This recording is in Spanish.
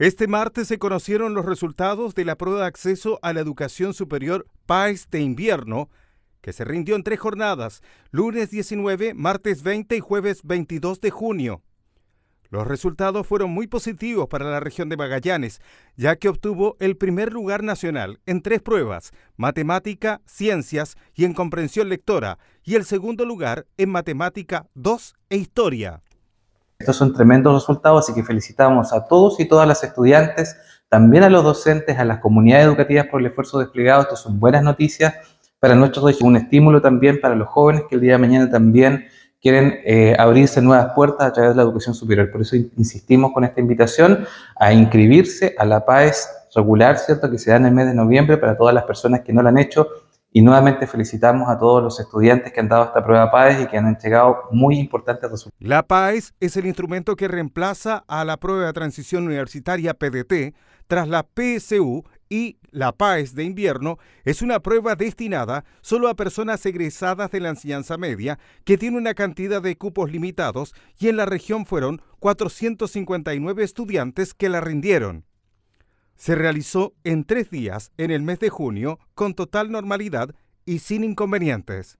Este martes se conocieron los resultados de la prueba de acceso a la educación superior PAES de invierno, que se rindió en tres jornadas, lunes 19, martes 20 y jueves 22 de junio. Los resultados fueron muy positivos para la región de Magallanes, ya que obtuvo el primer lugar nacional en tres pruebas, matemática, ciencias y en comprensión lectora, y el segundo lugar en matemática 2 e historia. Estos son tremendos resultados, así que felicitamos a todos y todas las estudiantes, también a los docentes, a las comunidades educativas por el esfuerzo desplegado. Estas son buenas noticias para nuestros un estímulo también para los jóvenes que el día de mañana también quieren eh, abrirse nuevas puertas a través de la educación superior. Por eso insistimos con esta invitación a inscribirse a la PAES regular, ¿cierto?, que se da en el mes de noviembre para todas las personas que no lo han hecho y nuevamente felicitamos a todos los estudiantes que han dado esta prueba PAES y que han entregado muy importantes resultados. La PAES es el instrumento que reemplaza a la prueba de transición universitaria PDT tras la PSU y la PAES de invierno es una prueba destinada solo a personas egresadas de la enseñanza media que tiene una cantidad de cupos limitados y en la región fueron 459 estudiantes que la rindieron se realizó en tres días en el mes de junio con total normalidad y sin inconvenientes.